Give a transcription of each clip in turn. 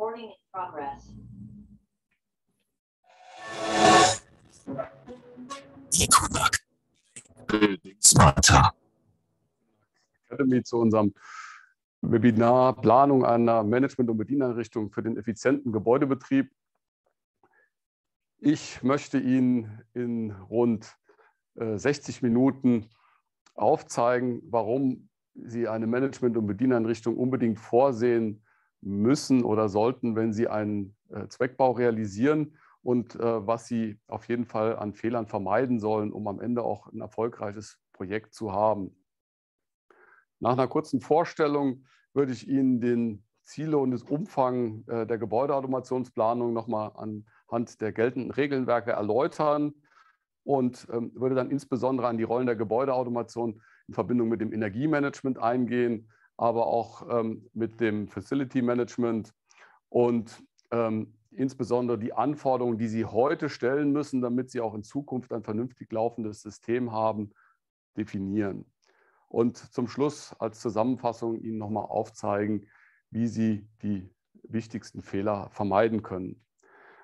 Recording in progress. Academy zu unserem Webinar Planung einer Management- und Bedieneinrichtung für den effizienten Gebäudebetrieb. Ich möchte Ihnen in rund 60 äh, Minuten aufzeigen, warum Sie eine Management- und Bedieneinrichtung unbedingt vorsehen müssen oder sollten, wenn sie einen äh, Zweckbau realisieren und äh, was sie auf jeden Fall an Fehlern vermeiden sollen, um am Ende auch ein erfolgreiches Projekt zu haben. Nach einer kurzen Vorstellung würde ich Ihnen den Ziele und das Umfang äh, der Gebäudeautomationsplanung nochmal anhand der geltenden Regelnwerke erläutern und ähm, würde dann insbesondere an die Rollen der Gebäudeautomation in Verbindung mit dem Energiemanagement eingehen aber auch ähm, mit dem Facility Management und ähm, insbesondere die Anforderungen, die Sie heute stellen müssen, damit Sie auch in Zukunft ein vernünftig laufendes System haben, definieren. Und zum Schluss als Zusammenfassung Ihnen nochmal aufzeigen, wie Sie die wichtigsten Fehler vermeiden können.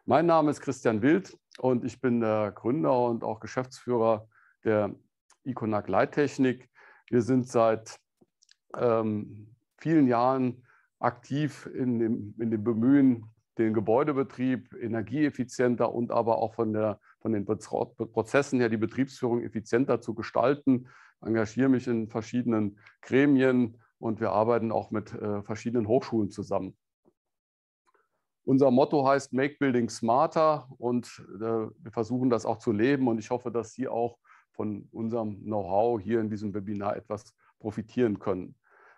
Mein Name ist Christian Wild und ich bin der Gründer und auch Geschäftsführer der Iconac Leittechnik. Wir sind seit ähm, vielen Jahren aktiv in dem, in dem Bemühen, den Gebäudebetrieb energieeffizienter und aber auch von, der, von den Prozessen her die Betriebsführung effizienter zu gestalten. Ich engagiere mich in verschiedenen Gremien und wir arbeiten auch mit äh, verschiedenen Hochschulen zusammen. Unser Motto heißt Make Building Smarter und äh, wir versuchen das auch zu leben und ich hoffe, dass Sie auch von unserem Know-how hier in diesem Webinar etwas profitieren können.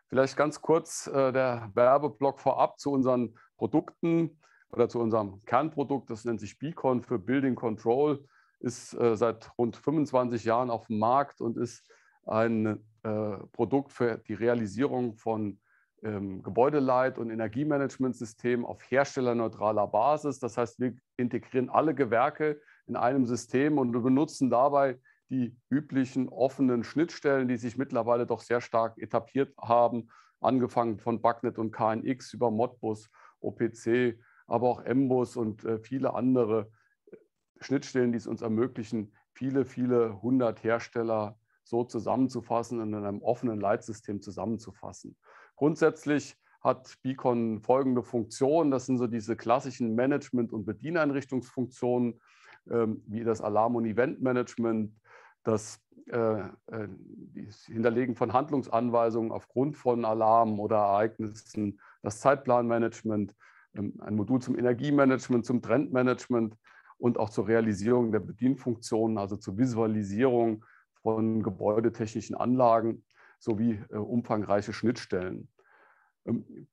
Vielleicht ganz kurz äh, der Werbeblock vorab zu unseren Produkten oder zu unserem Kernprodukt. Das nennt sich Beacon für Building Control, ist äh, seit rund 25 Jahren auf dem Markt und ist ein äh, Produkt für die Realisierung von ähm, Gebäudeleit- und Energiemanagementsystemen auf herstellerneutraler Basis. Das heißt, wir integrieren alle Gewerke in einem System und wir benutzen dabei die üblichen offenen Schnittstellen, die sich mittlerweile doch sehr stark etabliert haben, angefangen von Bugnet und KNX über Modbus, OPC, aber auch MBus und äh, viele andere äh, Schnittstellen, die es uns ermöglichen, viele, viele hundert Hersteller so zusammenzufassen und in einem offenen Leitsystem zusammenzufassen. Grundsätzlich hat Beacon folgende Funktionen. Das sind so diese klassischen Management- und Bedieneinrichtungsfunktionen, ähm, wie das Alarm- und Eventmanagement, das äh, äh, Hinterlegen von Handlungsanweisungen aufgrund von Alarmen oder Ereignissen, das Zeitplanmanagement, ähm, ein Modul zum Energiemanagement, zum Trendmanagement und auch zur Realisierung der Bedienfunktionen, also zur Visualisierung von gebäudetechnischen Anlagen sowie äh, umfangreiche Schnittstellen. Ähm,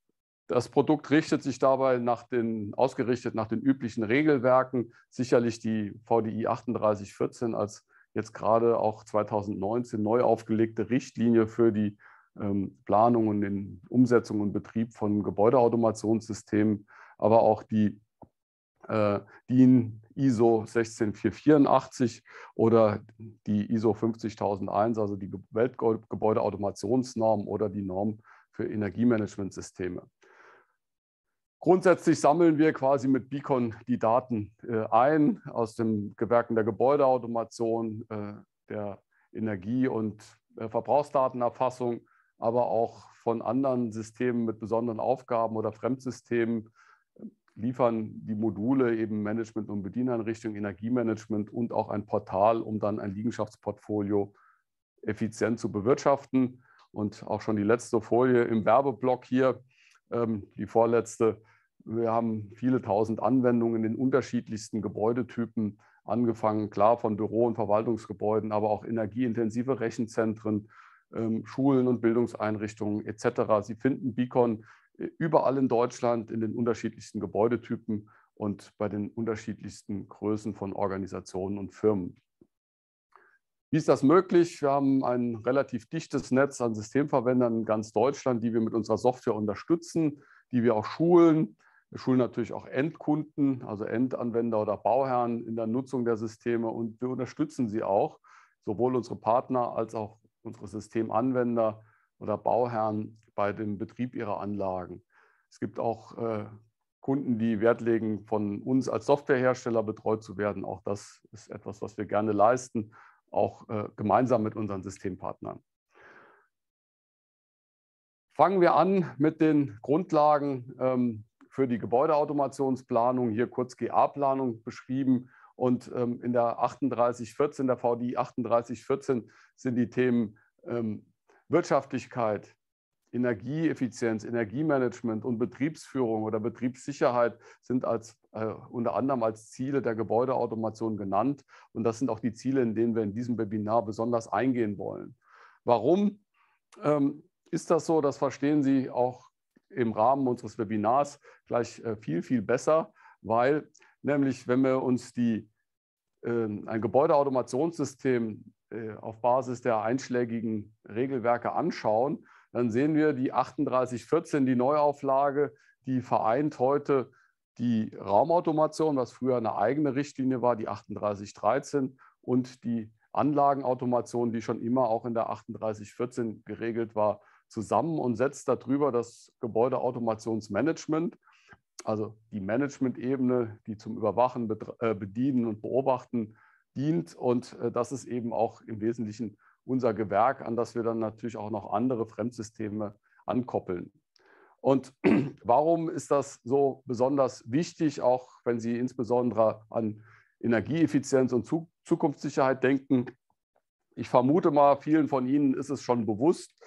das Produkt richtet sich dabei nach den, ausgerichtet nach den üblichen Regelwerken, sicherlich die VDI 3814 als jetzt gerade auch 2019 neu aufgelegte Richtlinie für die ähm, Planung und den Umsetzung und Betrieb von Gebäudeautomationssystemen, aber auch die äh, DIN ISO 16484 oder die ISO 50001, also die Weltgebäudeautomationsnorm oder die Norm für Energiemanagementsysteme. Grundsätzlich sammeln wir quasi mit Beacon die Daten äh, ein aus den Gewerken der Gebäudeautomation, äh, der Energie- und äh, Verbrauchsdatenerfassung, aber auch von anderen Systemen mit besonderen Aufgaben oder Fremdsystemen äh, liefern die Module eben Management und Bedieneinrichtung, Energiemanagement und auch ein Portal, um dann ein Liegenschaftsportfolio effizient zu bewirtschaften. Und auch schon die letzte Folie im Werbeblock hier, ähm, die vorletzte, wir haben viele tausend Anwendungen in den unterschiedlichsten Gebäudetypen, angefangen klar von Büro- und Verwaltungsgebäuden, aber auch energieintensive Rechenzentren, ähm, Schulen und Bildungseinrichtungen etc. Sie finden Beacon äh, überall in Deutschland in den unterschiedlichsten Gebäudetypen und bei den unterschiedlichsten Größen von Organisationen und Firmen. Wie ist das möglich? Wir haben ein relativ dichtes Netz an Systemverwendern in ganz Deutschland, die wir mit unserer Software unterstützen, die wir auch schulen, wir schulen natürlich auch Endkunden, also Endanwender oder Bauherren in der Nutzung der Systeme und wir unterstützen sie auch, sowohl unsere Partner als auch unsere Systemanwender oder Bauherren bei dem Betrieb ihrer Anlagen. Es gibt auch äh, Kunden, die Wert legen, von uns als Softwarehersteller betreut zu werden. Auch das ist etwas, was wir gerne leisten, auch äh, gemeinsam mit unseren Systempartnern. Fangen wir an mit den Grundlagen ähm, für die Gebäudeautomationsplanung, hier kurz GA-Planung beschrieben. Und ähm, in der 3814, der VDI 3814, sind die Themen ähm, Wirtschaftlichkeit, Energieeffizienz, Energiemanagement und Betriebsführung oder Betriebssicherheit sind als, äh, unter anderem als Ziele der Gebäudeautomation genannt. Und das sind auch die Ziele, in denen wir in diesem Webinar besonders eingehen wollen. Warum ähm, ist das so? Das verstehen Sie auch im Rahmen unseres Webinars gleich äh, viel, viel besser, weil nämlich, wenn wir uns die, ähm, ein Gebäudeautomationssystem äh, auf Basis der einschlägigen Regelwerke anschauen, dann sehen wir die 3814, die Neuauflage, die vereint heute die Raumautomation, was früher eine eigene Richtlinie war, die 3813 und die Anlagenautomation, die schon immer auch in der 3814 geregelt war, zusammen und setzt darüber das Gebäudeautomationsmanagement, also die Management-Ebene, die zum Überwachen, äh, Bedienen und Beobachten dient. Und äh, das ist eben auch im Wesentlichen unser Gewerk, an das wir dann natürlich auch noch andere Fremdsysteme ankoppeln. Und warum ist das so besonders wichtig, auch wenn Sie insbesondere an Energieeffizienz und Zukunftssicherheit denken? Ich vermute mal, vielen von Ihnen ist es schon bewusst,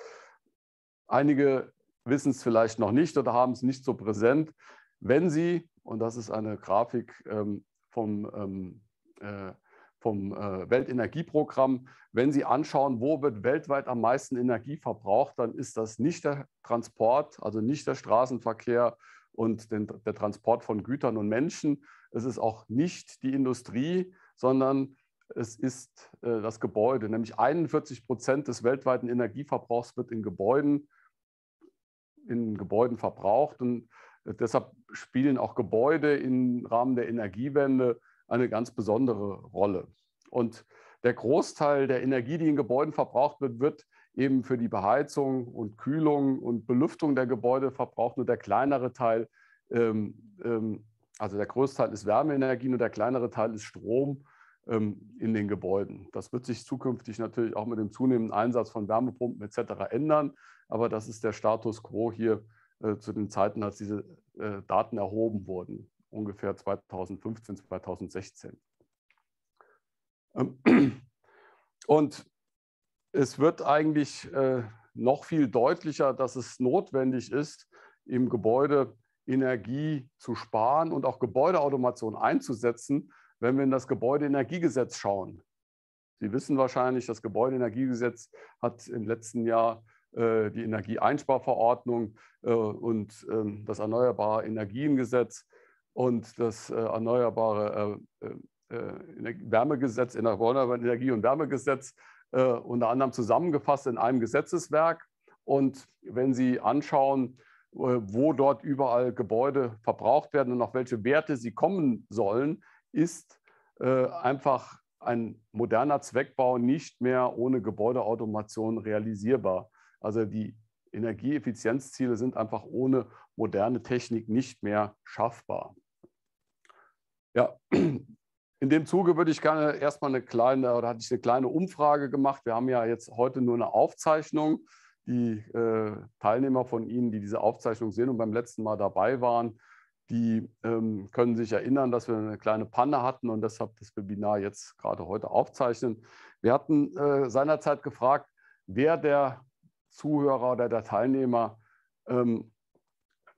Einige wissen es vielleicht noch nicht oder haben es nicht so präsent. Wenn Sie, und das ist eine Grafik ähm, vom, ähm, äh, vom äh, Weltenergieprogramm, wenn Sie anschauen, wo wird weltweit am meisten Energie verbraucht, dann ist das nicht der Transport, also nicht der Straßenverkehr und den, der Transport von Gütern und Menschen. Es ist auch nicht die Industrie, sondern es ist äh, das Gebäude. Nämlich 41 Prozent des weltweiten Energieverbrauchs wird in Gebäuden in Gebäuden verbraucht. Und äh, deshalb spielen auch Gebäude im Rahmen der Energiewende eine ganz besondere Rolle. Und der Großteil der Energie, die in Gebäuden verbraucht wird, wird eben für die Beheizung und Kühlung und Belüftung der Gebäude verbraucht. Nur der kleinere Teil, ähm, ähm, also der Großteil ist Wärmeenergie, nur der kleinere Teil ist Strom ähm, in den Gebäuden. Das wird sich zukünftig natürlich auch mit dem zunehmenden Einsatz von Wärmepumpen etc. ändern, aber das ist der Status quo hier äh, zu den Zeiten, als diese äh, Daten erhoben wurden, ungefähr 2015, 2016. Ähm, und es wird eigentlich äh, noch viel deutlicher, dass es notwendig ist, im Gebäude Energie zu sparen und auch Gebäudeautomation einzusetzen, wenn wir in das Gebäudeenergiegesetz schauen, Sie wissen wahrscheinlich, das Gebäudeenergiegesetz hat im letzten Jahr äh, die Energieeinsparverordnung äh, und äh, das Erneuerbare Energiengesetz und das äh, Erneuerbare äh, äh, Wärmegesetz, Energie- und Wärmegesetz unter anderem zusammengefasst in einem Gesetzeswerk. Und wenn Sie anschauen, wo dort überall Gebäude verbraucht werden und auf welche Werte sie kommen sollen, ist äh, einfach ein moderner Zweckbau nicht mehr ohne Gebäudeautomation realisierbar. Also die Energieeffizienzziele sind einfach ohne moderne Technik nicht mehr schaffbar. Ja, in dem Zuge würde ich gerne erstmal eine kleine, oder hatte ich eine kleine Umfrage gemacht. Wir haben ja jetzt heute nur eine Aufzeichnung. Die äh, Teilnehmer von Ihnen, die diese Aufzeichnung sehen und beim letzten Mal dabei waren, die ähm, können sich erinnern, dass wir eine kleine Panne hatten und deshalb das Webinar jetzt gerade heute aufzeichnen. Wir hatten äh, seinerzeit gefragt, wer der Zuhörer oder der Teilnehmer ähm,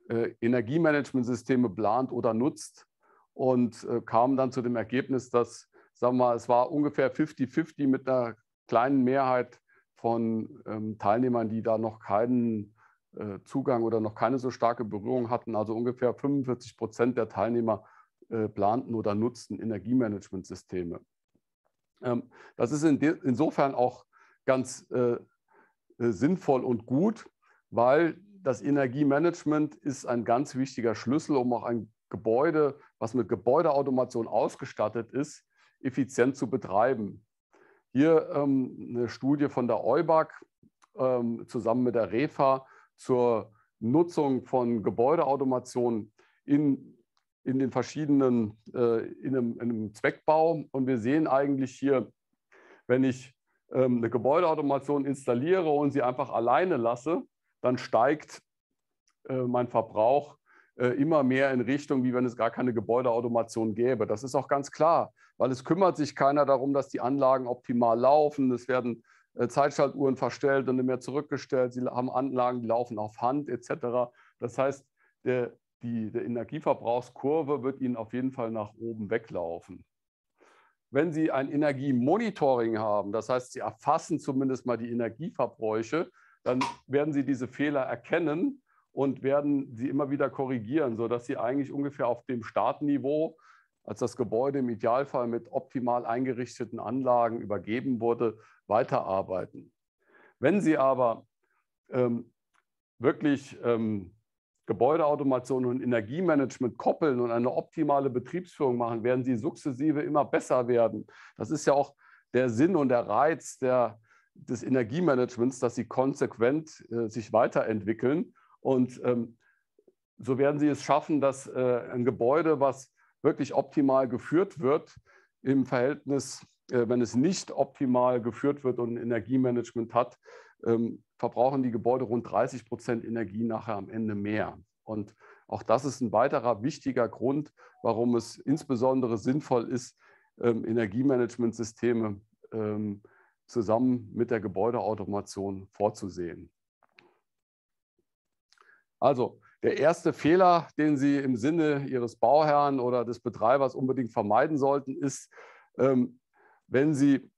äh, Energiemanagementsysteme plant oder nutzt und äh, kamen dann zu dem Ergebnis, dass, sagen wir mal, es war ungefähr 50-50 mit einer kleinen Mehrheit von ähm, Teilnehmern, die da noch keinen äh, Zugang oder noch keine so starke Berührung hatten. Also ungefähr 45 Prozent der Teilnehmer äh, planten oder nutzten Energiemanagementsysteme. Ähm, das ist insofern auch ganz äh, sinnvoll und gut, weil das Energiemanagement ist ein ganz wichtiger Schlüssel, um auch ein Gebäude, was mit Gebäudeautomation ausgestattet ist, effizient zu betreiben. Hier ähm, eine Studie von der EUBAG ähm, zusammen mit der REFA zur Nutzung von Gebäudeautomation in, in den verschiedenen, äh, in, einem, in, einem, Zweckbau. Und wir sehen eigentlich hier, wenn ich ähm, eine Gebäudeautomation installiere und sie einfach alleine lasse, dann steigt äh, mein Verbrauch äh, immer mehr in Richtung, wie wenn es gar keine Gebäudeautomation gäbe. Das ist auch ganz klar, weil es kümmert sich keiner darum, dass die Anlagen optimal laufen. Es werden äh, Zeitschaltuhren verstellt und nicht mehr zurückgestellt. Sie haben Anlagen, die laufen auf Hand etc. Das heißt, der, die der Energieverbrauchskurve wird Ihnen auf jeden Fall nach oben weglaufen. Wenn Sie ein Energiemonitoring haben, das heißt, Sie erfassen zumindest mal die Energieverbräuche, dann werden Sie diese Fehler erkennen und werden sie immer wieder korrigieren, sodass Sie eigentlich ungefähr auf dem Startniveau als das Gebäude im Idealfall mit optimal eingerichteten Anlagen übergeben wurde, weiterarbeiten. Wenn Sie aber ähm, wirklich ähm, Gebäudeautomation und Energiemanagement koppeln und eine optimale Betriebsführung machen, werden Sie sukzessive immer besser werden. Das ist ja auch der Sinn und der Reiz der, des Energiemanagements, dass Sie konsequent äh, sich weiterentwickeln. Und ähm, so werden Sie es schaffen, dass äh, ein Gebäude, was wirklich optimal geführt wird, im Verhältnis, äh, wenn es nicht optimal geführt wird und ein Energiemanagement hat, ähm, verbrauchen die Gebäude rund 30 Prozent Energie nachher am Ende mehr. Und auch das ist ein weiterer wichtiger Grund, warum es insbesondere sinnvoll ist, ähm, Energiemanagementsysteme ähm, zusammen mit der Gebäudeautomation vorzusehen. Also der erste Fehler, den Sie im Sinne Ihres Bauherrn oder des Betreibers unbedingt vermeiden sollten, ist, ähm, wenn Sie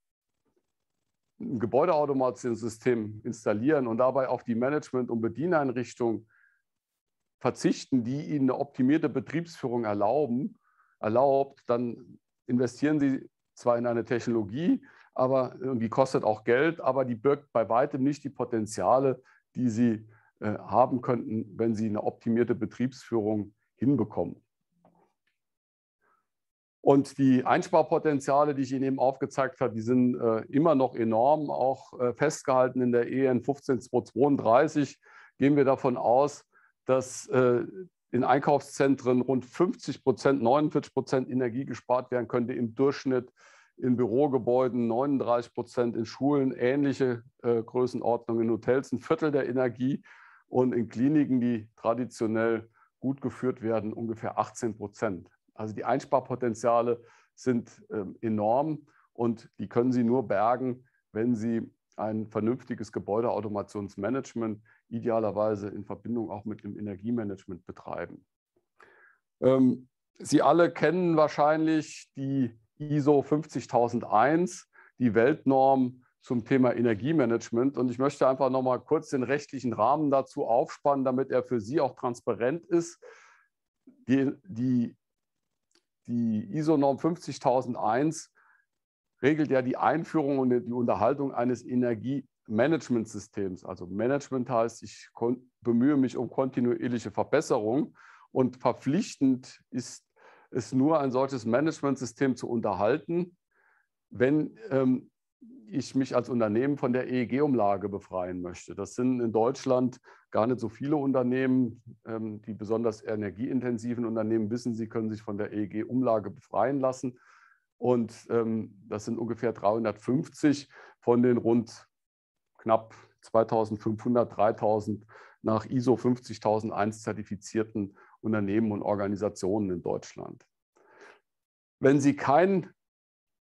ein Gebäudeautomationssystem installieren und dabei auf die Management- und Bedieneinrichtung verzichten, die Ihnen eine optimierte Betriebsführung erlauben, erlaubt, dann investieren Sie zwar in eine Technologie, aber die kostet auch Geld, aber die birgt bei weitem nicht die Potenziale, die Sie äh, haben könnten, wenn sie eine optimierte Betriebsführung hinbekommen. Und die Einsparpotenziale, die ich Ihnen eben aufgezeigt habe, die sind äh, immer noch enorm, auch äh, festgehalten in der EN 15232. Gehen wir davon aus, dass äh, in Einkaufszentren rund 50 Prozent, 49 Prozent Energie gespart werden könnte im Durchschnitt, in Bürogebäuden 39 Prozent, in Schulen ähnliche äh, Größenordnungen, in Hotels ein Viertel der Energie und in Kliniken, die traditionell gut geführt werden, ungefähr 18 Prozent. Also die Einsparpotenziale sind ähm, enorm und die können Sie nur bergen, wenn Sie ein vernünftiges Gebäudeautomationsmanagement idealerweise in Verbindung auch mit dem Energiemanagement betreiben. Ähm, Sie alle kennen wahrscheinlich die ISO 50001, die Weltnorm zum Thema Energiemanagement. Und ich möchte einfach nochmal kurz den rechtlichen Rahmen dazu aufspannen, damit er für Sie auch transparent ist. Die, die, die ISO-Norm 50001 regelt ja die Einführung und die Unterhaltung eines Energiemanagementsystems. Also Management heißt, ich bemühe mich um kontinuierliche Verbesserung und verpflichtend ist es nur, ein solches Managementsystem zu unterhalten, wenn ähm, ich mich als Unternehmen von der EEG-Umlage befreien möchte. Das sind in Deutschland gar nicht so viele Unternehmen. Ähm, die besonders energieintensiven Unternehmen wissen, sie können sich von der EEG-Umlage befreien lassen. Und ähm, das sind ungefähr 350 von den rund knapp 2500, 3000 nach ISO 50001 zertifizierten Unternehmen und Organisationen in Deutschland. Wenn Sie kein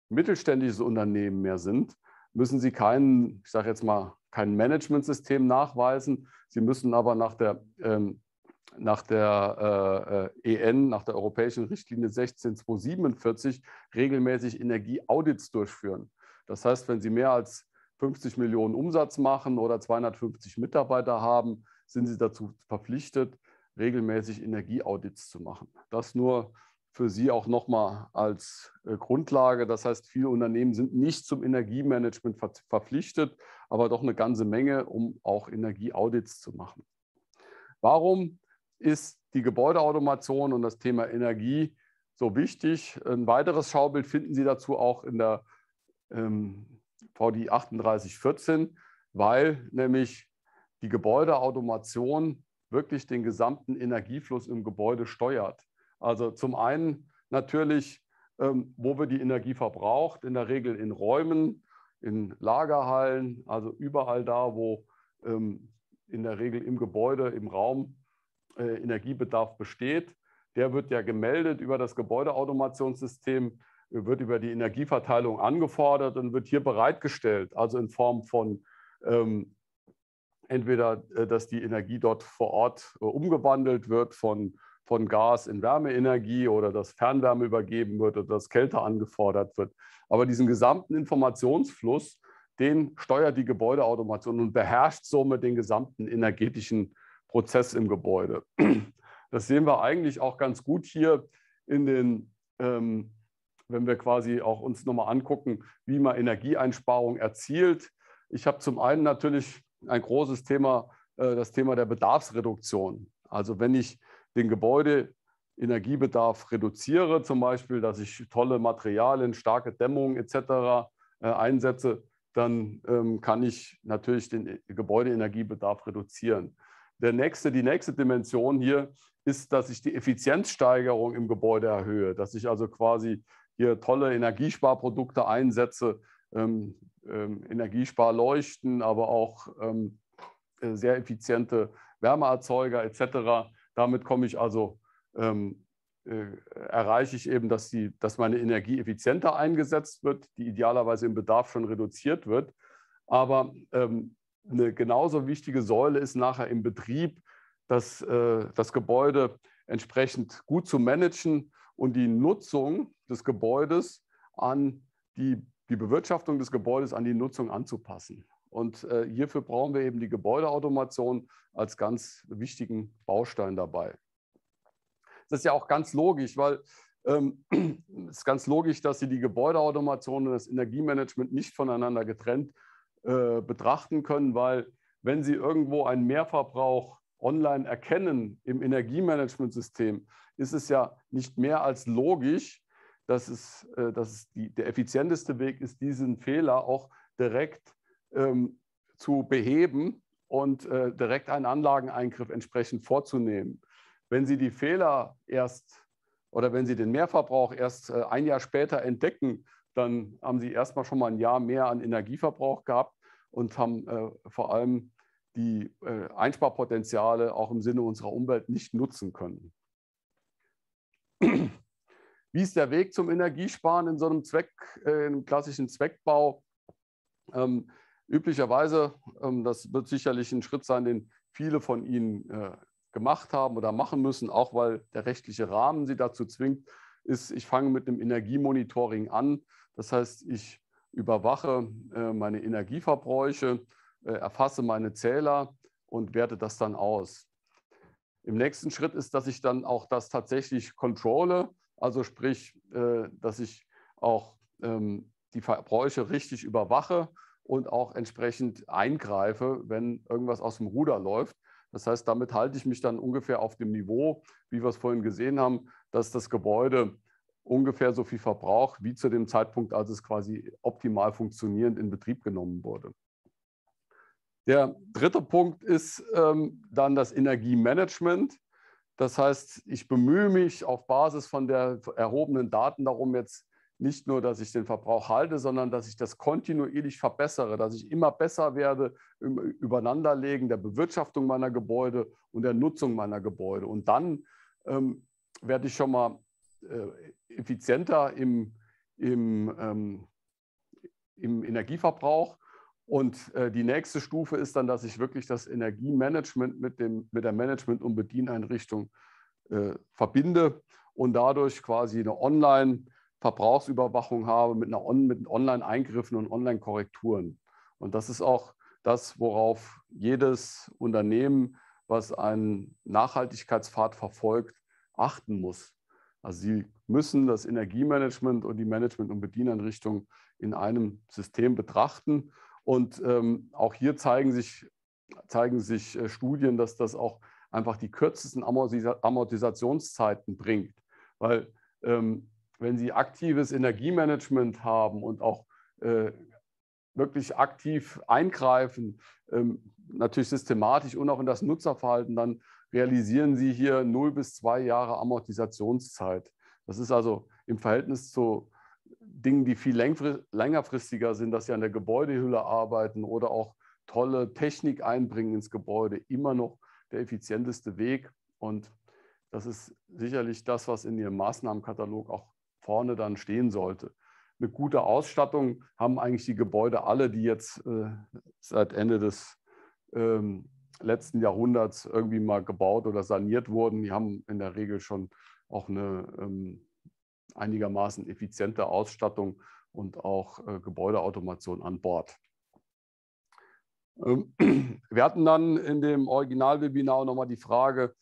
mittelständisches Unternehmen mehr sind, müssen Sie kein, ich sage jetzt mal, kein Managementsystem nachweisen. Sie müssen aber nach der, ähm, nach der äh, äh EN, nach der Europäischen Richtlinie 16247 regelmäßig Energieaudits durchführen. Das heißt, wenn Sie mehr als 50 Millionen Umsatz machen oder 250 Mitarbeiter haben, sind Sie dazu verpflichtet, regelmäßig Energieaudits zu machen. Das nur für Sie auch nochmal als äh, Grundlage. Das heißt, viele Unternehmen sind nicht zum Energiemanagement ver verpflichtet, aber doch eine ganze Menge, um auch Energieaudits zu machen. Warum ist die Gebäudeautomation und das Thema Energie so wichtig? Ein weiteres Schaubild finden Sie dazu auch in der ähm, VDI 3814, weil nämlich die Gebäudeautomation wirklich den gesamten Energiefluss im Gebäude steuert. Also zum einen natürlich, ähm, wo wird die Energie verbraucht, in der Regel in Räumen, in Lagerhallen, also überall da, wo ähm, in der Regel im Gebäude, im Raum äh, Energiebedarf besteht. Der wird ja gemeldet über das Gebäudeautomationssystem, wird über die Energieverteilung angefordert und wird hier bereitgestellt, also in Form von ähm, entweder, äh, dass die Energie dort vor Ort äh, umgewandelt wird von von Gas in Wärmeenergie oder dass Fernwärme übergeben wird oder dass Kälte angefordert wird. Aber diesen gesamten Informationsfluss, den steuert die Gebäudeautomation und beherrscht somit den gesamten energetischen Prozess im Gebäude. Das sehen wir eigentlich auch ganz gut hier in den, ähm, wenn wir quasi auch uns nochmal angucken, wie man Energieeinsparung erzielt. Ich habe zum einen natürlich ein großes Thema, äh, das Thema der Bedarfsreduktion. Also wenn ich den Gebäudeenergiebedarf reduziere, zum Beispiel, dass ich tolle Materialien, starke Dämmung etc. Äh, einsetze, dann ähm, kann ich natürlich den Gebäudeenergiebedarf reduzieren. Der nächste, die nächste Dimension hier ist, dass ich die Effizienzsteigerung im Gebäude erhöhe, dass ich also quasi hier tolle Energiesparprodukte einsetze, ähm, ähm, Energiesparleuchten, aber auch ähm, äh, sehr effiziente Wärmeerzeuger etc. Damit komme ich also, ähm, äh, erreiche ich eben, dass, die, dass meine Energie effizienter eingesetzt wird, die idealerweise im Bedarf schon reduziert wird. Aber ähm, eine genauso wichtige Säule ist nachher im Betrieb, dass äh, das Gebäude entsprechend gut zu managen und die Nutzung des Gebäudes an die, die Bewirtschaftung des Gebäudes an die Nutzung anzupassen. Und äh, hierfür brauchen wir eben die Gebäudeautomation als ganz wichtigen Baustein dabei. Das ist ja auch ganz logisch, weil ähm, es ist ganz logisch, dass Sie die Gebäudeautomation und das Energiemanagement nicht voneinander getrennt äh, betrachten können, weil wenn Sie irgendwo einen Mehrverbrauch online erkennen im Energiemanagementsystem, ist es ja nicht mehr als logisch, dass es, äh, dass es die, der effizienteste Weg ist, diesen Fehler auch direkt zu ähm, zu beheben und äh, direkt einen Anlageneingriff entsprechend vorzunehmen. Wenn Sie die Fehler erst oder wenn Sie den Mehrverbrauch erst äh, ein Jahr später entdecken, dann haben Sie erstmal schon mal ein Jahr mehr an Energieverbrauch gehabt und haben äh, vor allem die äh, Einsparpotenziale auch im Sinne unserer Umwelt nicht nutzen können. Wie ist der Weg zum Energiesparen in so einem Zweck, äh, einem klassischen Zweckbau? Ähm, Üblicherweise, ähm, das wird sicherlich ein Schritt sein, den viele von Ihnen äh, gemacht haben oder machen müssen, auch weil der rechtliche Rahmen Sie dazu zwingt, ist, ich fange mit einem Energiemonitoring an. Das heißt, ich überwache äh, meine Energieverbräuche, äh, erfasse meine Zähler und werte das dann aus. Im nächsten Schritt ist, dass ich dann auch das tatsächlich controle, also sprich, dass ich auch ähm, die Verbräuche richtig überwache und auch entsprechend eingreife, wenn irgendwas aus dem Ruder läuft. Das heißt, damit halte ich mich dann ungefähr auf dem Niveau, wie wir es vorhin gesehen haben, dass das Gebäude ungefähr so viel verbraucht, wie zu dem Zeitpunkt, als es quasi optimal funktionierend in Betrieb genommen wurde. Der dritte Punkt ist ähm, dann das Energiemanagement. Das heißt, ich bemühe mich auf Basis von der erhobenen Daten darum, jetzt nicht nur, dass ich den Verbrauch halte, sondern dass ich das kontinuierlich verbessere, dass ich immer besser werde im Übereinanderlegen der Bewirtschaftung meiner Gebäude und der Nutzung meiner Gebäude. Und dann ähm, werde ich schon mal äh, effizienter im, im, ähm, im Energieverbrauch. Und äh, die nächste Stufe ist dann, dass ich wirklich das Energiemanagement mit, dem, mit der Management- und Bedieneinrichtung äh, verbinde und dadurch quasi eine Online- Verbrauchsüberwachung habe mit, On mit Online-Eingriffen und Online-Korrekturen. Und das ist auch das, worauf jedes Unternehmen, was einen Nachhaltigkeitspfad verfolgt, achten muss. Also sie müssen das Energiemanagement und die Management- und Bedieneinrichtung in einem System betrachten. Und ähm, auch hier zeigen sich, zeigen sich äh, Studien, dass das auch einfach die kürzesten Amortisa Amortisationszeiten bringt. Weil ähm, wenn sie aktives Energiemanagement haben und auch äh, wirklich aktiv eingreifen, ähm, natürlich systematisch und auch in das Nutzerverhalten, dann realisieren sie hier 0 bis 2 Jahre Amortisationszeit. Das ist also im Verhältnis zu Dingen, die viel längerfristiger sind, dass sie an der Gebäudehülle arbeiten oder auch tolle Technik einbringen ins Gebäude, immer noch der effizienteste Weg. Und das ist sicherlich das, was in Ihrem Maßnahmenkatalog auch vorne dann stehen sollte. Eine gute Ausstattung haben eigentlich die Gebäude alle, die jetzt äh, seit Ende des ähm, letzten Jahrhunderts irgendwie mal gebaut oder saniert wurden. Die haben in der Regel schon auch eine ähm, einigermaßen effiziente Ausstattung und auch äh, Gebäudeautomation an Bord. Ähm, wir hatten dann in dem Originalwebinar nochmal die Frage,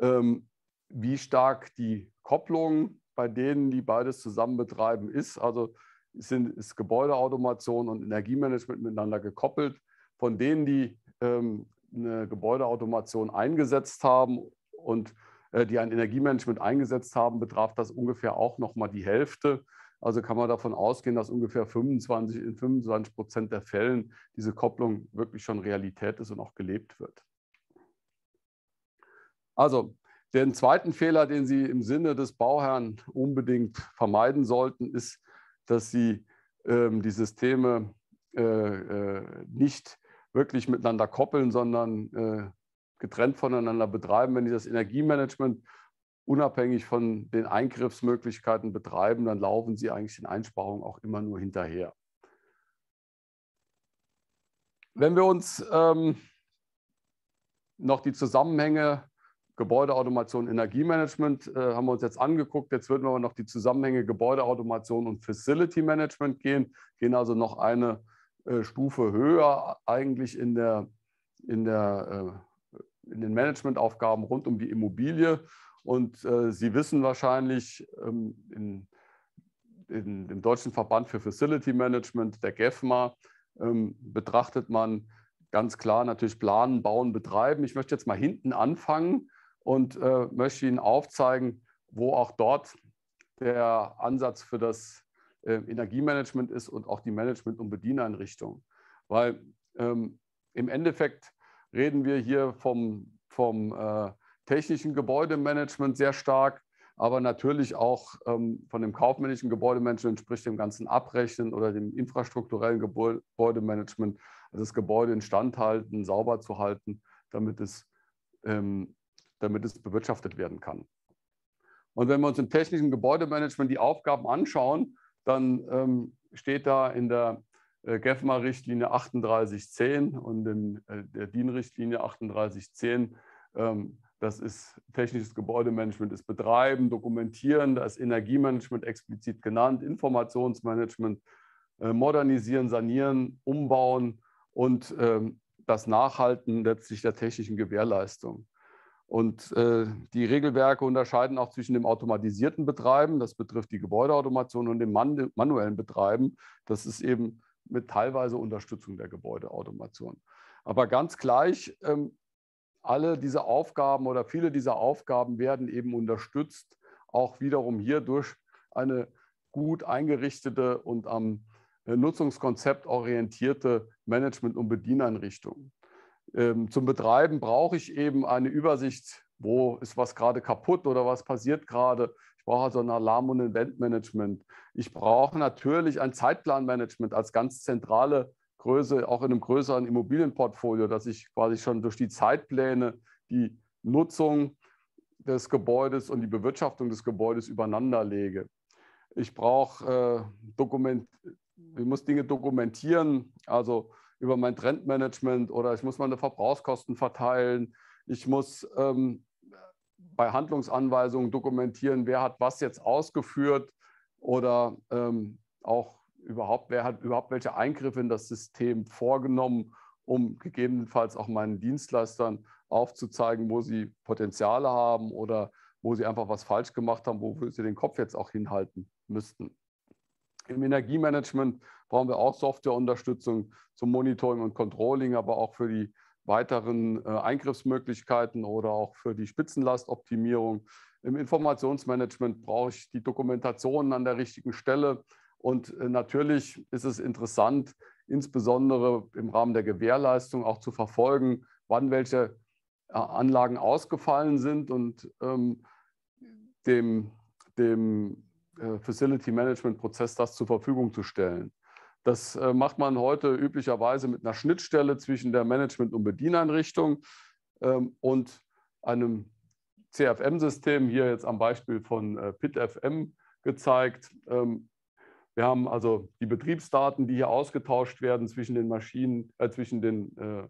ähm, wie stark die Kopplung bei denen, die beides zusammen betreiben, ist. Also sind, ist Gebäudeautomation und Energiemanagement miteinander gekoppelt. Von denen, die ähm, eine Gebäudeautomation eingesetzt haben und äh, die ein Energiemanagement eingesetzt haben, betraf das ungefähr auch nochmal die Hälfte. Also kann man davon ausgehen, dass ungefähr 25 in 25 Prozent der Fällen diese Kopplung wirklich schon Realität ist und auch gelebt wird. Also den zweiten Fehler, den Sie im Sinne des Bauherrn unbedingt vermeiden sollten, ist, dass Sie ähm, die Systeme äh, äh, nicht wirklich miteinander koppeln, sondern äh, getrennt voneinander betreiben. Wenn Sie das Energiemanagement unabhängig von den Eingriffsmöglichkeiten betreiben, dann laufen Sie eigentlich den Einsparungen auch immer nur hinterher. Wenn wir uns ähm, noch die Zusammenhänge Gebäudeautomation, Energiemanagement äh, haben wir uns jetzt angeguckt. Jetzt würden wir aber noch die Zusammenhänge Gebäudeautomation und Facility Management gehen, gehen also noch eine äh, Stufe höher eigentlich in, der, in, der, äh, in den Managementaufgaben rund um die Immobilie. Und äh, Sie wissen wahrscheinlich, ähm, in, in, im Deutschen Verband für Facility Management, der GEFMA, ähm, betrachtet man ganz klar natürlich planen, bauen, betreiben. Ich möchte jetzt mal hinten anfangen und äh, möchte Ihnen aufzeigen, wo auch dort der Ansatz für das äh, Energiemanagement ist und auch die Management- und Bedieneinrichtung. Weil ähm, im Endeffekt reden wir hier vom, vom äh, technischen Gebäudemanagement sehr stark, aber natürlich auch ähm, von dem kaufmännischen Gebäudemanagement, sprich dem ganzen Abrechnen oder dem infrastrukturellen Gebäudemanagement, also das Gebäude instand halten, sauber zu halten, damit es ähm, damit es bewirtschaftet werden kann. Und wenn wir uns im technischen Gebäudemanagement die Aufgaben anschauen, dann ähm, steht da in der äh, GEFMA-Richtlinie 3810 und in äh, der DIN-Richtlinie 3810, ähm, das ist technisches Gebäudemanagement, ist Betreiben, Dokumentieren, da ist Energiemanagement explizit genannt, Informationsmanagement, äh, Modernisieren, Sanieren, Umbauen und ähm, das Nachhalten letztlich der technischen Gewährleistung. Und äh, die Regelwerke unterscheiden auch zwischen dem automatisierten Betreiben, das betrifft die Gebäudeautomation, und dem man manuellen Betreiben. Das ist eben mit teilweise Unterstützung der Gebäudeautomation. Aber ganz gleich, ähm, alle diese Aufgaben oder viele dieser Aufgaben werden eben unterstützt, auch wiederum hier durch eine gut eingerichtete und am äh, Nutzungskonzept orientierte Management- und Bedieneinrichtung. Ähm, zum Betreiben brauche ich eben eine Übersicht, wo ist was gerade kaputt oder was passiert gerade. Ich brauche also ein Alarm- und Eventmanagement. Ich brauche natürlich ein Zeitplanmanagement als ganz zentrale Größe, auch in einem größeren Immobilienportfolio, dass ich quasi schon durch die Zeitpläne die Nutzung des Gebäudes und die Bewirtschaftung des Gebäudes übereinander lege. Ich brauche äh, Dokument, ich muss Dinge dokumentieren, also über mein Trendmanagement oder ich muss meine Verbrauchskosten verteilen. Ich muss ähm, bei Handlungsanweisungen dokumentieren, wer hat was jetzt ausgeführt oder ähm, auch überhaupt, wer hat überhaupt welche Eingriffe in das System vorgenommen, um gegebenenfalls auch meinen Dienstleistern aufzuzeigen, wo sie Potenziale haben oder wo sie einfach was falsch gemacht haben, wofür sie den Kopf jetzt auch hinhalten müssten. Im Energiemanagement brauchen wir auch Softwareunterstützung zum Monitoring und Controlling, aber auch für die weiteren äh, Eingriffsmöglichkeiten oder auch für die Spitzenlastoptimierung. Im Informationsmanagement brauche ich die Dokumentationen an der richtigen Stelle. Und äh, natürlich ist es interessant, insbesondere im Rahmen der Gewährleistung auch zu verfolgen, wann welche äh, Anlagen ausgefallen sind und ähm, dem, dem äh, Facility Management Prozess das zur Verfügung zu stellen. Das äh, macht man heute üblicherweise mit einer Schnittstelle zwischen der Management- und Bedieneinrichtung ähm, und einem CFM-System, hier jetzt am Beispiel von äh, PitFM gezeigt. Ähm, wir haben also die Betriebsdaten, die hier ausgetauscht werden zwischen den Maschinen, äh, zwischen den äh,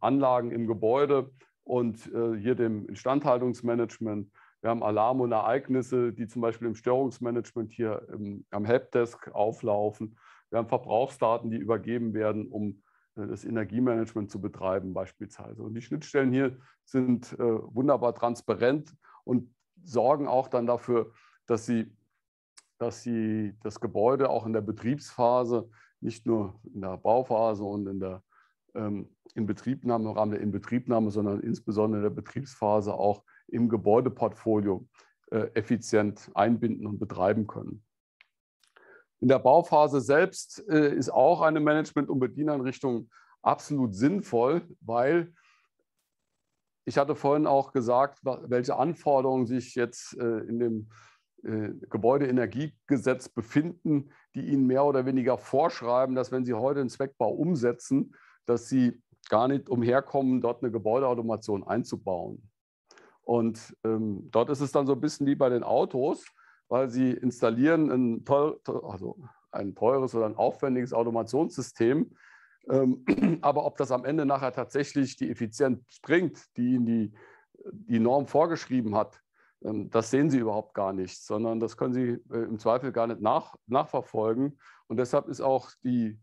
Anlagen im Gebäude und äh, hier dem Instandhaltungsmanagement. Wir haben Alarm und Ereignisse, die zum Beispiel im Störungsmanagement hier im, am Helpdesk auflaufen. Wir haben Verbrauchsdaten, die übergeben werden, um äh, das Energiemanagement zu betreiben beispielsweise. Und die Schnittstellen hier sind äh, wunderbar transparent und sorgen auch dann dafür, dass sie, dass sie das Gebäude auch in der Betriebsphase, nicht nur in der Bauphase und in der ähm, Inbetriebnahme, im Rahmen der Inbetriebnahme, sondern insbesondere in der Betriebsphase auch im Gebäudeportfolio äh, effizient einbinden und betreiben können. In der Bauphase selbst äh, ist auch eine Management- und Bedieneinrichtung absolut sinnvoll, weil ich hatte vorhin auch gesagt, welche Anforderungen sich jetzt äh, in dem Gebäudeenergiegesetz befinden, die Ihnen mehr oder weniger vorschreiben, dass wenn Sie heute einen Zweckbau umsetzen, dass Sie gar nicht umherkommen, dort eine Gebäudeautomation einzubauen. Und ähm, dort ist es dann so ein bisschen wie bei den Autos, weil sie installieren ein, teuer, also ein teures oder ein aufwendiges Automationssystem. Ähm, aber ob das am Ende nachher tatsächlich die Effizienz bringt, die die, die Norm vorgeschrieben hat, ähm, das sehen sie überhaupt gar nicht, sondern das können sie äh, im Zweifel gar nicht nach, nachverfolgen. Und deshalb ist auch die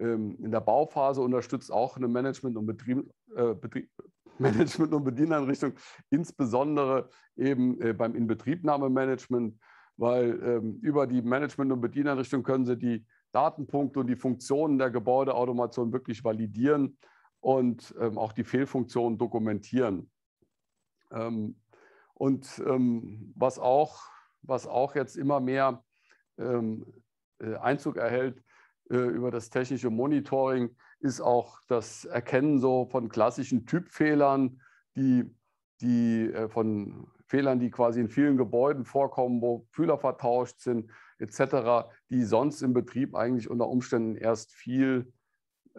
ähm, in der Bauphase unterstützt auch eine Management- und Betrieb, äh, Betrieb, Management und Bedieneinrichtung, insbesondere eben äh, beim Inbetriebnahmemanagement, weil ähm, über die Management- und Bedieneinrichtung können Sie die Datenpunkte und die Funktionen der Gebäudeautomation wirklich validieren und ähm, auch die Fehlfunktionen dokumentieren. Ähm, und ähm, was, auch, was auch jetzt immer mehr ähm, äh, Einzug erhält, äh, über das technische Monitoring ist auch das Erkennen so von klassischen Typfehlern, die, die äh, von Fehlern, die quasi in vielen Gebäuden vorkommen, wo Fühler vertauscht sind, etc., die sonst im Betrieb eigentlich unter Umständen erst viel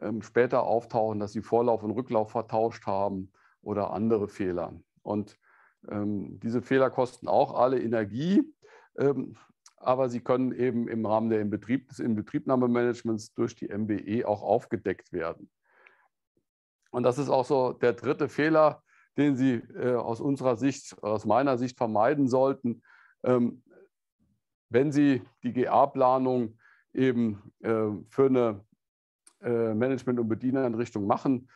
ähm, später auftauchen, dass sie Vorlauf und Rücklauf vertauscht haben oder andere Fehler. Und ähm, diese Fehler kosten auch alle Energie. Ähm, aber sie können eben im Rahmen der Inbetrieb, des Inbetriebnahmemanagements durch die MBE auch aufgedeckt werden. Und das ist auch so der dritte Fehler, den Sie äh, aus unserer Sicht, aus meiner Sicht vermeiden sollten, ähm, wenn Sie die GA-Planung eben äh, für eine äh, Management- und Bedienerinrichtung machen,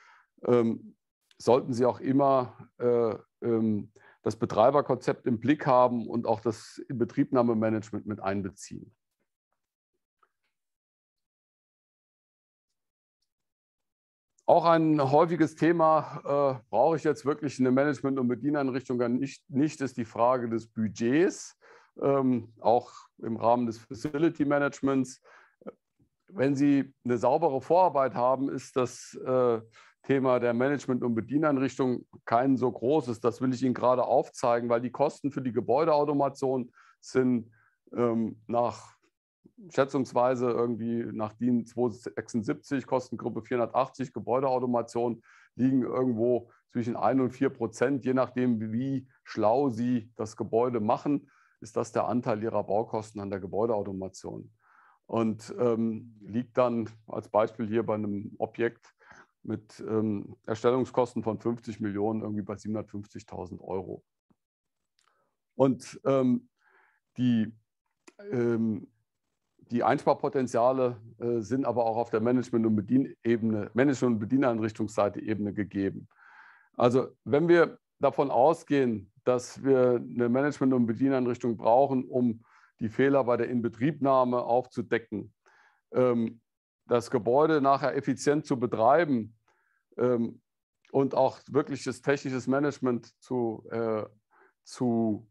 ähm, sollten Sie auch immer äh, ähm, das Betreiberkonzept im Blick haben und auch das Inbetriebnahmemanagement mit einbeziehen. Auch ein häufiges Thema, äh, brauche ich jetzt wirklich eine Management- und Bedieneinrichtung nicht, nicht, ist die Frage des Budgets, ähm, auch im Rahmen des Facility Managements. Wenn Sie eine saubere Vorarbeit haben, ist das äh, Thema der Management- und Bedieneinrichtung kein so großes. Das will ich Ihnen gerade aufzeigen, weil die Kosten für die Gebäudeautomation sind ähm, nach schätzungsweise irgendwie nach DIN 276, Kostengruppe 480, Gebäudeautomation liegen irgendwo zwischen 1 und 4 Prozent, je nachdem, wie schlau Sie das Gebäude machen, ist das der Anteil Ihrer Baukosten an der Gebäudeautomation. Und ähm, liegt dann als Beispiel hier bei einem Objekt mit ähm, Erstellungskosten von 50 Millionen irgendwie bei 750.000 Euro. Und ähm, die, ähm, die Einsparpotenziale äh, sind aber auch auf der Management- und Bedienebene, Management- und Bedieneinrichtungsseite Ebene gegeben. Also wenn wir davon ausgehen, dass wir eine Management- und Bedieneinrichtung brauchen, um die Fehler bei der Inbetriebnahme aufzudecken, ähm, das Gebäude nachher effizient zu betreiben ähm, und auch wirkliches technisches Management zu, äh, zu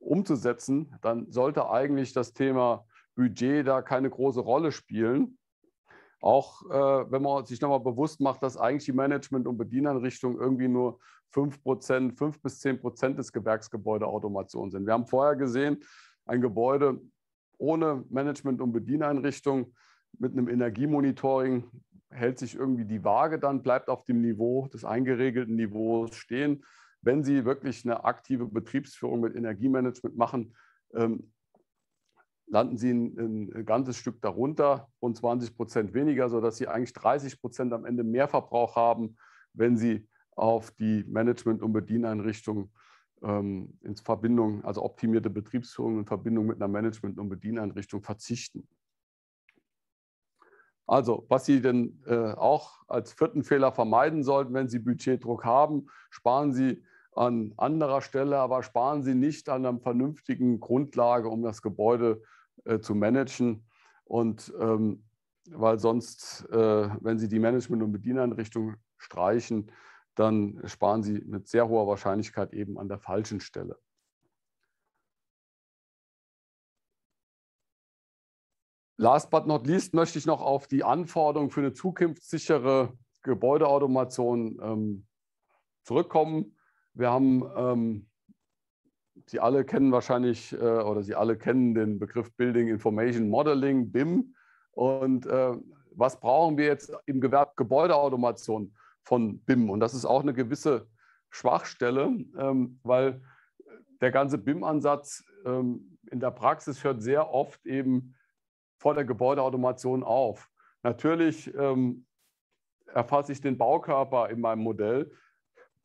umzusetzen, dann sollte eigentlich das Thema Budget da keine große Rolle spielen. Auch äh, wenn man sich nochmal bewusst macht, dass eigentlich die Management- und Bedienanrichtung irgendwie nur 5%, 5 bis 10% Prozent des Gewerksgebäudeautomation sind. Wir haben vorher gesehen, ein Gebäude ohne Management- und Bedieneinrichtung mit einem Energiemonitoring hält sich irgendwie die Waage dann, bleibt auf dem Niveau des eingeregelten Niveaus stehen. Wenn Sie wirklich eine aktive Betriebsführung mit Energiemanagement machen, ähm, landen Sie ein, ein, ganzes Stück darunter und 20 Prozent weniger, sodass Sie eigentlich 30 Prozent am Ende mehr Verbrauch haben, wenn Sie auf die Management- und Bedieneinrichtung ähm, in Verbindung, also optimierte Betriebsführung in Verbindung mit einer Management- und Bedieneinrichtung verzichten. Also, was Sie denn äh, auch als vierten Fehler vermeiden sollten, wenn Sie Budgetdruck haben, sparen Sie an anderer Stelle, aber sparen Sie nicht an einer vernünftigen Grundlage, um das Gebäude äh, zu managen. Und ähm, weil sonst, äh, wenn Sie die Management- und Bedieneinrichtung streichen, dann sparen Sie mit sehr hoher Wahrscheinlichkeit eben an der falschen Stelle. Last but not least möchte ich noch auf die Anforderungen für eine zukunftssichere Gebäudeautomation ähm, zurückkommen. Wir haben, ähm, Sie alle kennen wahrscheinlich äh, oder Sie alle kennen den Begriff Building Information Modeling, BIM. Und äh, was brauchen wir jetzt im Gewerbe Gebäudeautomation von BIM? Und das ist auch eine gewisse Schwachstelle, ähm, weil der ganze BIM-Ansatz ähm, in der Praxis hört sehr oft eben vor der Gebäudeautomation auf. Natürlich ähm, erfasse ich den Baukörper in meinem Modell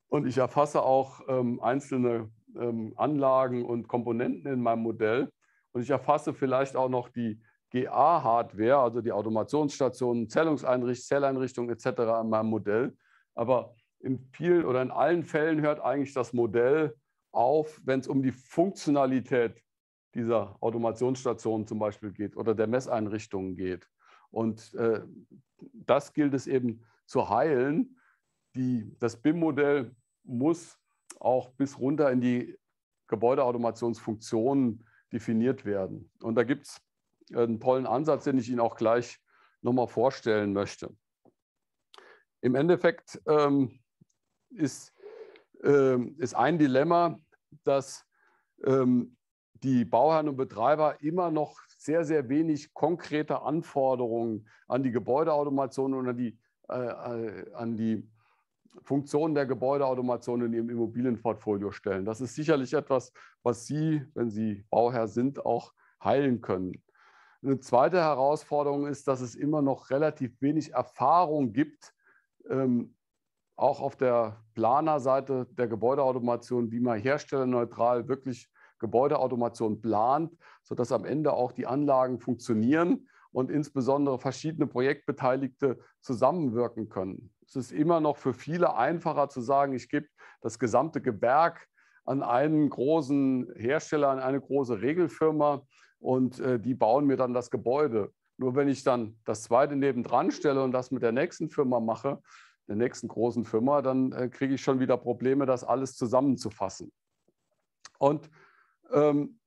und ich erfasse auch ähm, einzelne ähm, Anlagen und Komponenten in meinem Modell und ich erfasse vielleicht auch noch die GA-Hardware, also die Automationsstationen, Zählungseinrichtung, Zelleinrichtung etc. in meinem Modell. Aber in vielen oder in allen Fällen hört eigentlich das Modell auf, wenn es um die Funktionalität geht dieser Automationsstation zum Beispiel geht oder der Messeinrichtungen geht. Und äh, das gilt es eben zu heilen. Die, das BIM-Modell muss auch bis runter in die Gebäudeautomationsfunktionen definiert werden. Und da gibt es einen tollen Ansatz, den ich Ihnen auch gleich nochmal vorstellen möchte. Im Endeffekt ähm, ist, ähm, ist ein Dilemma, dass ähm, die Bauherren und Betreiber immer noch sehr, sehr wenig konkrete Anforderungen an die Gebäudeautomation und an die, äh, äh an die Funktionen der Gebäudeautomation in Ihrem Immobilienportfolio stellen. Das ist sicherlich etwas, was Sie, wenn Sie Bauherr sind, auch heilen können. Eine zweite Herausforderung ist, dass es immer noch relativ wenig Erfahrung gibt, ähm, auch auf der Planerseite der Gebäudeautomation, wie man herstellerneutral wirklich Gebäudeautomation plant, sodass am Ende auch die Anlagen funktionieren und insbesondere verschiedene Projektbeteiligte zusammenwirken können. Es ist immer noch für viele einfacher zu sagen, ich gebe das gesamte Gewerk an einen großen Hersteller, an eine große Regelfirma und äh, die bauen mir dann das Gebäude. Nur wenn ich dann das zweite nebendran stelle und das mit der nächsten Firma mache, der nächsten großen Firma, dann äh, kriege ich schon wieder Probleme, das alles zusammenzufassen. Und ähm,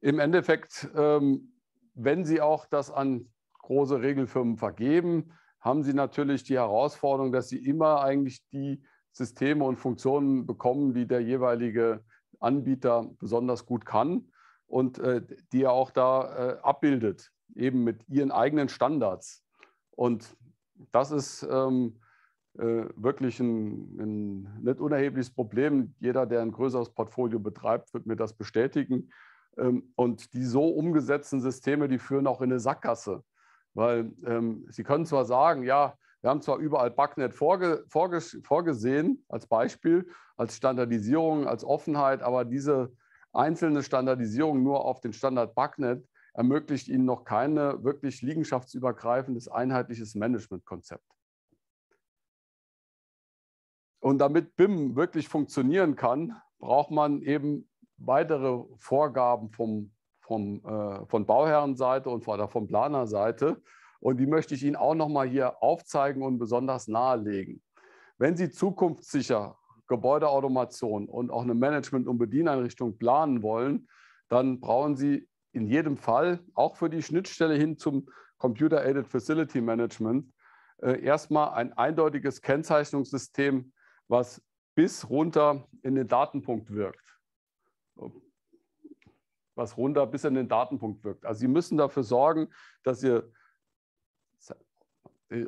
Im Endeffekt, ähm, wenn Sie auch das an große Regelfirmen vergeben, haben Sie natürlich die Herausforderung, dass Sie immer eigentlich die Systeme und Funktionen bekommen, die der jeweilige Anbieter besonders gut kann und äh, die er auch da äh, abbildet, eben mit ihren eigenen Standards. Und das ist ähm, äh, wirklich ein, ein, nicht unerhebliches Problem. Jeder, der ein größeres Portfolio betreibt, wird mir das bestätigen. Ähm, und die so umgesetzten Systeme, die führen auch in eine Sackgasse. Weil ähm, sie können zwar sagen, ja, wir haben zwar überall Bugnet vorge vorge vorgesehen als Beispiel, als Standardisierung, als Offenheit, aber diese einzelne Standardisierung nur auf den Standard Bugnet ermöglicht ihnen noch keine wirklich liegenschaftsübergreifendes einheitliches Managementkonzept. Und damit BIM wirklich funktionieren kann, braucht man eben weitere Vorgaben vom, vom, äh, von Bauherrenseite und von, von Planerseite. Und die möchte ich Ihnen auch nochmal hier aufzeigen und besonders nahelegen. Wenn Sie zukunftssicher Gebäudeautomation und auch eine Management- und Bedieneinrichtung planen wollen, dann brauchen Sie in jedem Fall, auch für die Schnittstelle hin zum Computer-Aided Facility Management, äh, erstmal ein eindeutiges Kennzeichnungssystem was bis runter in den Datenpunkt wirkt. Was runter bis in den Datenpunkt wirkt. Also Sie müssen dafür sorgen, dass ihr,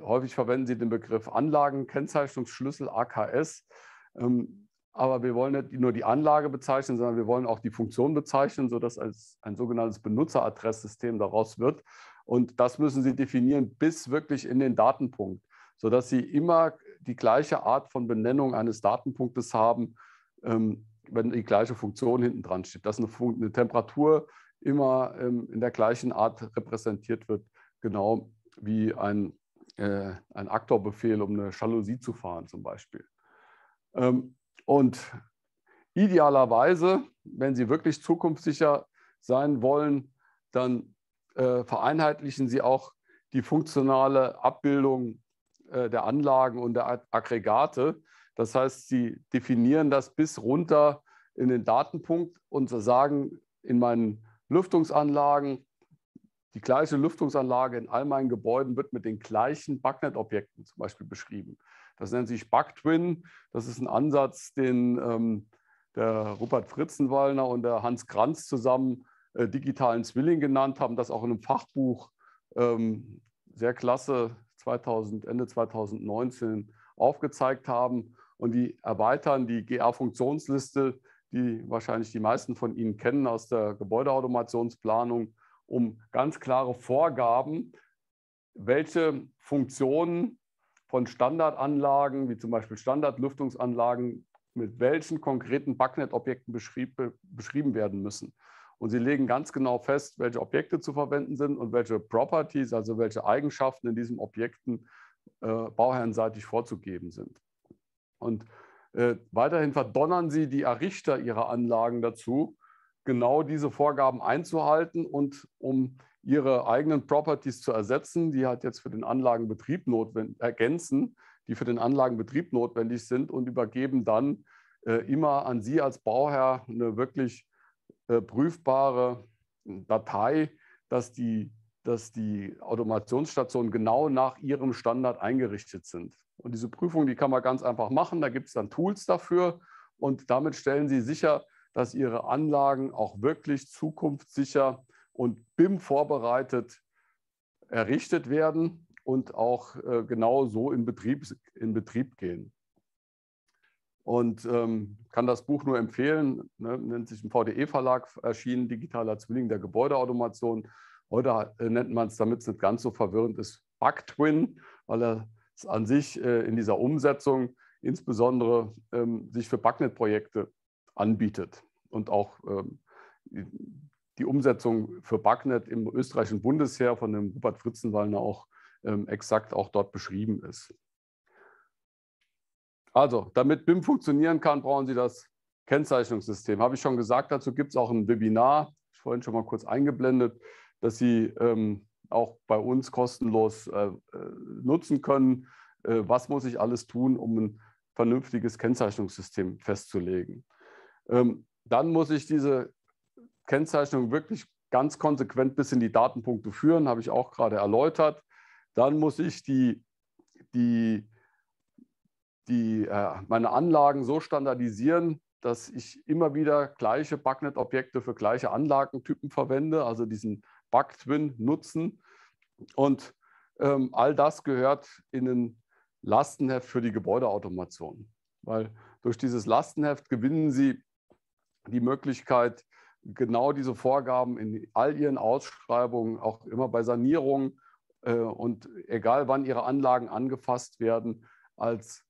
häufig verwenden Sie den Begriff Anlagenkennzeichnungsschlüssel, AKS, ähm, aber wir wollen nicht nur die Anlage bezeichnen, sondern wir wollen auch die Funktion bezeichnen, sodass ein sogenanntes Benutzeradresssystem daraus wird. Und das müssen Sie definieren bis wirklich in den Datenpunkt, sodass Sie immer die gleiche Art von Benennung eines Datenpunktes haben, ähm, wenn die gleiche Funktion hinten dran steht, dass eine, eine, Temperatur immer ähm, in der gleichen Art repräsentiert wird, genau wie ein, äh, ein Aktorbefehl, um eine Jalousie zu fahren zum Beispiel. Ähm, und idealerweise, wenn Sie wirklich zukunftssicher sein wollen, dann äh, vereinheitlichen Sie auch die funktionale Abbildung äh, der Anlagen und der Aggregate. Das heißt, sie definieren das bis runter in den Datenpunkt und sagen, in meinen Lüftungsanlagen, die gleiche Lüftungsanlage in all meinen Gebäuden wird mit den gleichen BACnet-Objekten zum Beispiel beschrieben. Das nennt sich BAC-Twin. Das ist ein Ansatz, den ähm, der Rupert Fritzenwallner und der Hans Kranz zusammen äh, digitalen Zwilling genannt haben, das auch in einem Fachbuch ähm, sehr klasse 2000, Ende 2019 aufgezeigt haben. Und die erweitern die GA-Funktionsliste, die wahrscheinlich die meisten von Ihnen kennen aus der Gebäudeautomationsplanung, um ganz klare Vorgaben, welche Funktionen von Standardanlagen, wie zum Beispiel Standardlüftungsanlagen, mit welchen konkreten backnet objekten beschrieben werden müssen und sie legen ganz genau fest, welche Objekte zu verwenden sind und welche Properties, also welche Eigenschaften in diesen Objekten äh, bauherrenseitig vorzugeben sind. Und äh, weiterhin verdonnern sie die Errichter ihrer Anlagen dazu, genau diese Vorgaben einzuhalten und um ihre eigenen Properties zu ersetzen, die halt jetzt für den Anlagenbetrieb notwendig ergänzen, die für den Anlagenbetrieb notwendig sind und übergeben dann äh, immer an Sie als Bauherr eine wirklich äh, prüfbare Datei, dass die, dass die Automationsstationen genau nach ihrem Standard eingerichtet sind. Und diese Prüfung, die kann man ganz einfach machen. Da gibt es dann Tools dafür. Und damit stellen Sie sicher, dass Ihre Anlagen auch wirklich zukunftssicher und BIM vorbereitet errichtet werden und auch äh, genau so in Betrieb, in Betrieb gehen und ähm, kann das Buch nur empfehlen. Ne, nennt sich im VDE-Verlag erschienen, Digitaler Zwilling der Gebäudeautomation. Heute äh, nennt man es, damit es nicht ganz so verwirrend ist, Bug-Twin, weil er an sich äh, in dieser Umsetzung insbesondere ähm, sich für Bugnet-Projekte anbietet und auch ähm, die Umsetzung für Bugnet im österreichischen Bundesheer von dem Rupert Fritzenwallner auch ähm, exakt auch dort beschrieben ist. Also, damit BIM funktionieren kann, brauchen Sie das Kennzeichnungssystem. Habe ich schon gesagt, dazu gibt es auch ein Webinar, ich vorhin schon mal kurz eingeblendet, dass Sie ähm, auch bei uns kostenlos äh, äh, nutzen können. Äh, was muss ich alles tun, um ein vernünftiges Kennzeichnungssystem festzulegen? Ähm, dann muss ich diese Kennzeichnung wirklich ganz konsequent bis in die Datenpunkte führen, habe ich auch gerade erläutert. Dann muss ich die, die die, äh, meine Anlagen so standardisieren, dass ich immer wieder gleiche Bugnet-Objekte für gleiche Anlagentypen verwende, also diesen Bug-Twin nutzen. Und ähm, all das gehört in ein Lastenheft für die Gebäudeautomation, weil durch dieses Lastenheft gewinnen Sie die Möglichkeit, genau diese Vorgaben in all Ihren Ausschreibungen, auch immer bei Sanierungen äh, und egal wann Ihre Anlagen angefasst werden, als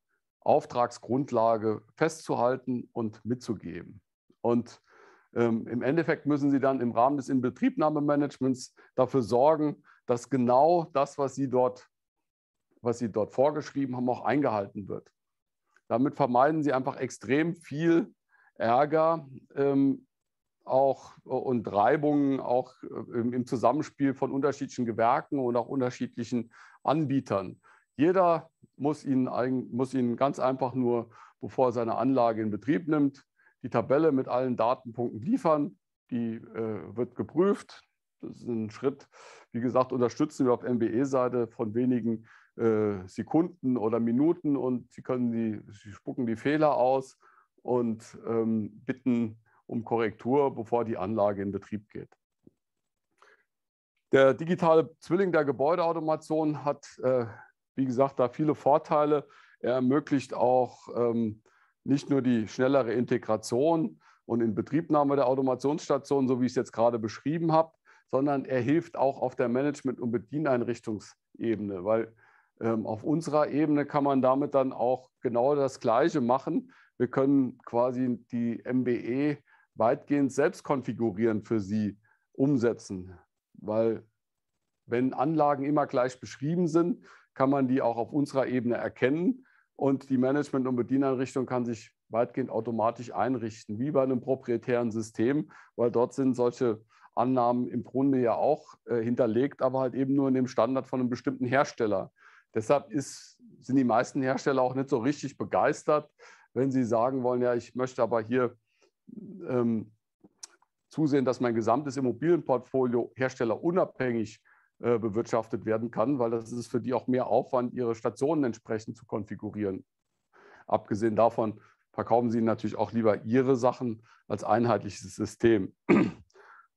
Auftragsgrundlage festzuhalten und mitzugeben. Und ähm, im Endeffekt müssen Sie dann im Rahmen des Inbetriebnahmemanagements dafür sorgen, dass genau das, was Sie dort, was Sie dort vorgeschrieben haben, auch eingehalten wird. Damit vermeiden Sie einfach extrem viel Ärger ähm, auch und Reibungen auch äh, im Zusammenspiel von unterschiedlichen Gewerken und auch unterschiedlichen Anbietern. Jeder muss Ihnen, muss Ihnen ganz einfach nur, bevor er seine Anlage in Betrieb nimmt, die Tabelle mit allen Datenpunkten liefern. Die äh, wird geprüft. Das ist ein Schritt, wie gesagt, unterstützen wir auf MBE-Seite von wenigen äh, Sekunden oder Minuten und Sie können die, Sie spucken die Fehler aus und ähm, bitten um Korrektur, bevor die Anlage in Betrieb geht. Der digitale Zwilling der Gebäudeautomation hat äh, wie gesagt, da viele Vorteile. Er ermöglicht auch ähm, nicht nur die schnellere Integration und Inbetriebnahme der Automationsstation, so wie ich es jetzt gerade beschrieben habe, sondern er hilft auch auf der Management- und Bedieneinrichtungsebene, weil ähm, auf unserer Ebene kann man damit dann auch genau das Gleiche machen. Wir können quasi die MBE weitgehend selbst konfigurieren für Sie umsetzen, weil wenn Anlagen immer gleich beschrieben sind, kann man die auch auf unserer Ebene erkennen und die Management- und Bedieneinrichtung kann sich weitgehend automatisch einrichten, wie bei einem proprietären System, weil dort sind solche Annahmen im Grunde ja auch äh, hinterlegt, aber halt eben nur in dem Standard von einem bestimmten Hersteller. Deshalb ist, sind die meisten Hersteller auch nicht so richtig begeistert, wenn sie sagen wollen, ja, ich möchte aber hier ähm, zusehen, dass mein gesamtes Immobilienportfolio herstellerunabhängig äh, bewirtschaftet werden kann, weil das ist für die auch mehr Aufwand, ihre Stationen entsprechend zu konfigurieren. Abgesehen davon verkaufen sie natürlich auch lieber ihre Sachen als einheitliches System.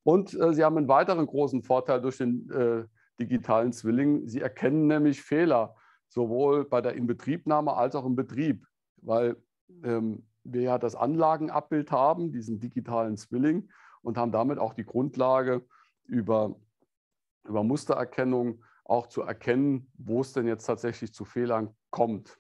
Und äh, sie haben einen weiteren großen Vorteil durch den äh, digitalen Zwilling. Sie erkennen nämlich Fehler, sowohl bei der Inbetriebnahme als auch im Betrieb, weil ähm, wir ja das Anlagenabbild haben, diesen digitalen Zwilling, und haben damit auch die Grundlage über über Mustererkennung auch zu erkennen, wo es denn jetzt tatsächlich zu Fehlern kommt.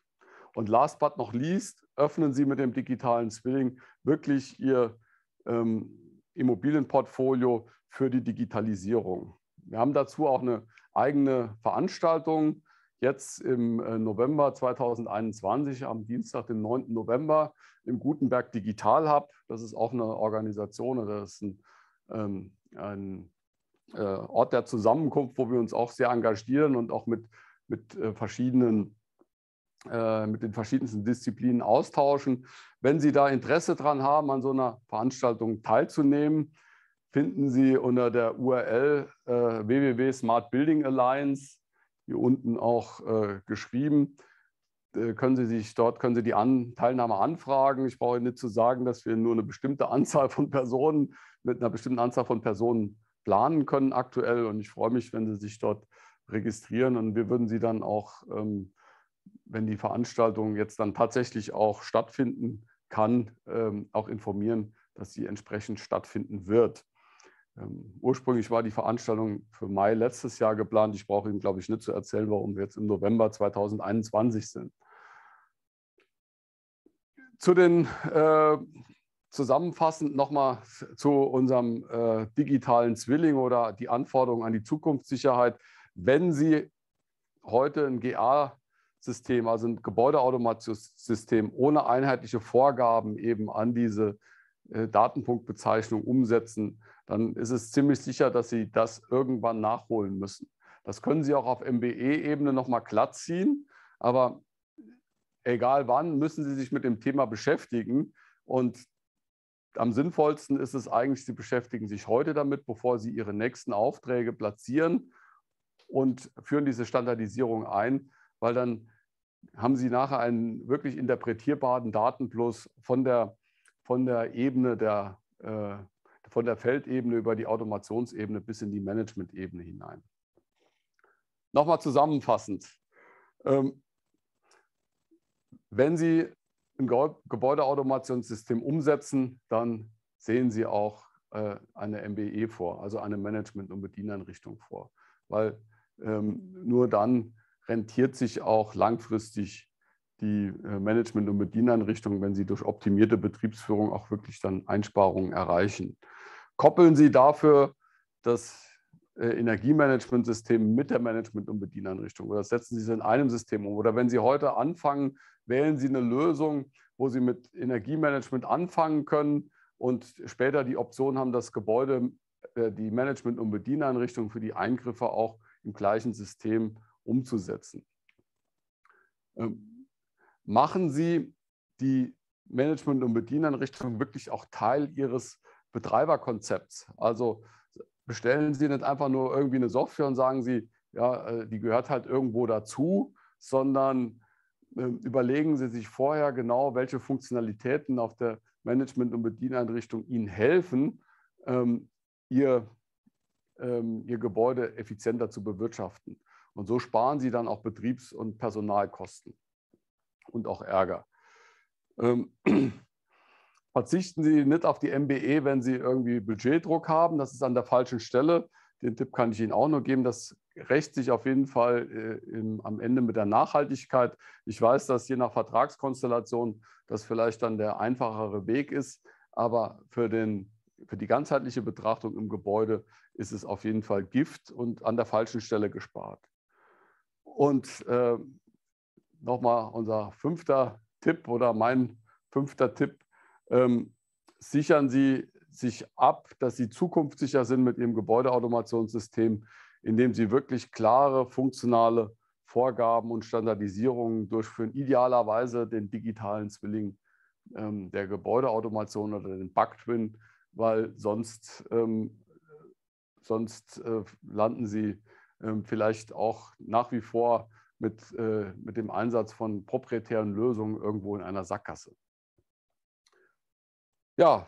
Und last but not least, öffnen Sie mit dem digitalen Zwilling wirklich Ihr ähm, Immobilienportfolio für die Digitalisierung. Wir haben dazu auch eine eigene Veranstaltung jetzt im äh, November 2021, am Dienstag, den 9. November, im Gutenberg Digital Hub. Das ist auch eine Organisation, das ist ein, ähm, ein äh, Ort der Zusammenkunft, wo wir uns auch sehr engagieren und auch mit, mit äh, verschiedenen äh, mit den verschiedensten Disziplinen austauschen. Wenn Sie da Interesse dran haben, an so einer Veranstaltung teilzunehmen, finden Sie unter der URL äh, www Smart Building Alliance, hier unten auch äh, geschrieben. Äh, können Sie sich dort können Sie die An Teilnahme anfragen. Ich brauche Ihnen nicht zu sagen, dass wir nur eine bestimmte Anzahl von Personen mit einer bestimmten Anzahl von Personen planen können aktuell. Und ich freue mich, wenn Sie sich dort registrieren. Und wir würden Sie dann auch, ähm, wenn die Veranstaltung jetzt dann tatsächlich auch stattfinden kann, ähm, auch informieren, dass sie entsprechend stattfinden wird. Ähm, ursprünglich war die Veranstaltung für Mai letztes Jahr geplant. Ich brauche Ihnen, glaube ich, nicht zu erzählen, warum wir jetzt im November 2021 sind. Zu den äh, zusammenfassend nochmal zu unserem äh, digitalen Zwilling oder die Anforderungen an die Zukunftssicherheit. Wenn Sie heute ein GA-System, also ein Gebäudeautomationssystem ohne einheitliche Vorgaben eben an diese äh, Datenpunktbezeichnung umsetzen, dann ist es ziemlich sicher, dass Sie das irgendwann nachholen müssen. Das können Sie auch auf MBE-Ebene nochmal glatt ziehen, aber egal wann müssen Sie sich mit dem Thema beschäftigen. Und am sinnvollsten ist es eigentlich, Sie beschäftigen sich heute damit, bevor Sie Ihre nächsten Aufträge platzieren und führen diese Standardisierung ein, weil dann haben Sie nachher einen wirklich interpretierbaren Datenfluss von der, von der Ebene der, äh, von der Feldebene über die Automationsebene bis in die Managementebene hinein. Nochmal zusammenfassend. Ähm, wenn Sie im Gebäudeautomationssystem umsetzen, dann sehen Sie auch äh, eine MBE vor, also eine Management- und Bedieneinrichtung vor. Weil ähm, nur dann rentiert sich auch langfristig die äh, Management- und Bedieneinrichtung, wenn Sie durch optimierte Betriebsführung auch wirklich dann Einsparungen erreichen. Koppeln Sie dafür das äh, Energiemanagementsystem mit der Management- und Bedieneinrichtung oder setzen Sie es in einem System um. Oder wenn Sie heute anfangen, wählen Sie eine Lösung, wo Sie mit Energiemanagement anfangen können und später die Option haben, das Gebäude, äh, die Management- und Bedieneinrichtung für die Eingriffe auch im gleichen System umzusetzen. Ähm, machen Sie die Management- und Bedieneinrichtung wirklich auch Teil Ihres Betreiberkonzepts. Also bestellen Sie nicht einfach nur irgendwie eine Software und sagen Sie, ja, äh, die gehört halt irgendwo dazu, sondern ähm, überlegen Sie sich vorher genau, welche Funktionalitäten auf der Management- und Bedieneinrichtung Ihnen helfen, ähm, Ihr, ähm, Ihr Gebäude effizienter zu bewirtschaften. Und so sparen Sie dann auch Betriebs- und Personalkosten und auch Ärger. Ähm, verzichten Sie nicht auf die MBE, wenn Sie irgendwie Budgetdruck haben. Das ist an der falschen Stelle. Den Tipp kann ich Ihnen auch nur geben. Das rächt sich auf jeden Fall äh, im, am Ende mit der Nachhaltigkeit. Ich weiß, dass je nach Vertragskonstellation das vielleicht dann der einfachere Weg ist, aber für, den, für die ganzheitliche Betrachtung im Gebäude ist es auf jeden Fall Gift und an der falschen Stelle gespart. Und äh, nochmal unser fünfter Tipp oder mein fünfter Tipp. Ähm, sichern Sie sich ab, dass sie zukunftssicher sind mit ihrem Gebäudeautomationssystem, indem sie wirklich klare, funktionale Vorgaben und Standardisierungen durchführen, idealerweise den digitalen Zwilling ähm, der Gebäudeautomation oder den Backtwin, weil sonst, ähm, sonst äh, landen sie ähm, vielleicht auch nach wie vor mit, äh, mit dem Einsatz von proprietären Lösungen irgendwo in einer Sackgasse. Ja,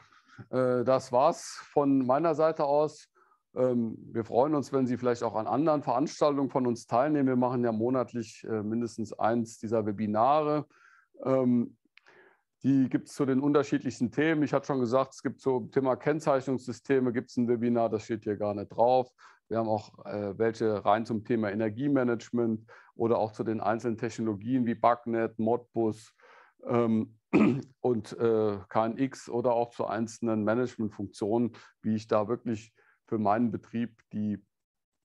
äh, das war's von meiner Seite aus. Ähm, wir freuen uns, wenn Sie vielleicht auch an anderen Veranstaltungen von uns teilnehmen. Wir machen ja monatlich äh, mindestens eins dieser Webinare. Ähm, die gibt es zu den unterschiedlichsten Themen. Ich hatte schon gesagt, es gibt zum Thema Kennzeichnungssysteme gibt ein Webinar, das steht hier gar nicht drauf. Wir haben auch äh, welche rein zum Thema Energiemanagement oder auch zu den einzelnen Technologien wie Bugnet, Modbus, ähm, und äh, KNX oder auch zu einzelnen Managementfunktionen, wie ich da wirklich für meinen Betrieb die,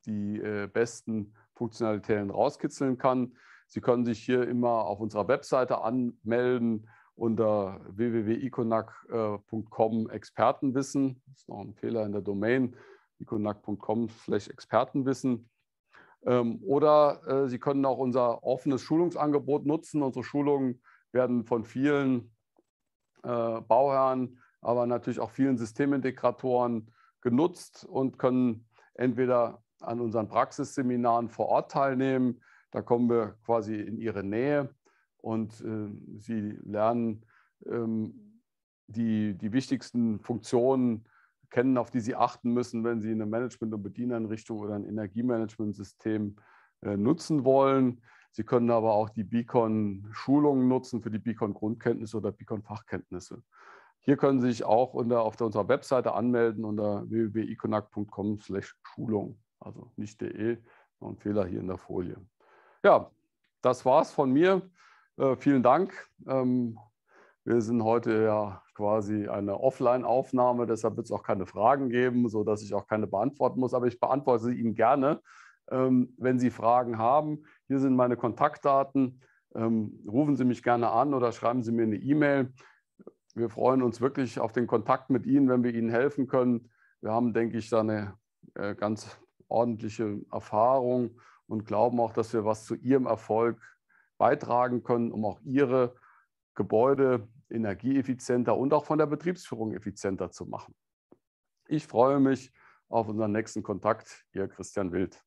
die äh, besten Funktionalitäten rauskitzeln kann. Sie können sich hier immer auf unserer Webseite anmelden unter www.iconac.com äh, Expertenwissen. Das ist noch ein Fehler in der Domain, iconac.com slash Expertenwissen. Ähm, oder äh, Sie können auch unser offenes Schulungsangebot nutzen. Unsere Schulungen werden von vielen äh, Bauherren, aber natürlich auch vielen Systemintegratoren genutzt und können entweder an unseren Praxisseminaren vor Ort teilnehmen, da kommen wir quasi in ihre Nähe und äh, sie lernen ähm, die, die wichtigsten Funktionen kennen, auf die sie achten müssen, wenn sie eine Management- und Bedieneinrichtung oder ein Energiemanagementsystem äh, nutzen wollen. Sie können aber auch die Beacon-Schulungen nutzen für die Beacon-Grundkenntnisse oder Beacon-Fachkenntnisse. Hier können Sie sich auch unter, auf unserer Webseite anmelden unter www.econac.com Schulung, also nicht de, noch ein Fehler hier in der Folie. Ja, das war's von mir. Äh, vielen Dank. Ähm, wir sind heute ja quasi eine Offline-Aufnahme, deshalb wird es auch keine Fragen geben, sodass ich auch keine beantworten muss, aber ich beantworte sie Ihnen gerne. Ähm, wenn Sie Fragen haben, hier sind meine Kontaktdaten. Ähm, rufen Sie mich gerne an oder schreiben Sie mir eine E-Mail. Wir freuen uns wirklich auf den Kontakt mit Ihnen, wenn wir Ihnen helfen können. Wir haben, denke ich, da eine äh, ganz ordentliche Erfahrung und glauben auch, dass wir was zu Ihrem Erfolg beitragen können, um auch Ihre Gebäude energieeffizienter und auch von der Betriebsführung effizienter zu machen. Ich freue mich auf unseren nächsten Kontakt. Ihr Christian Wild.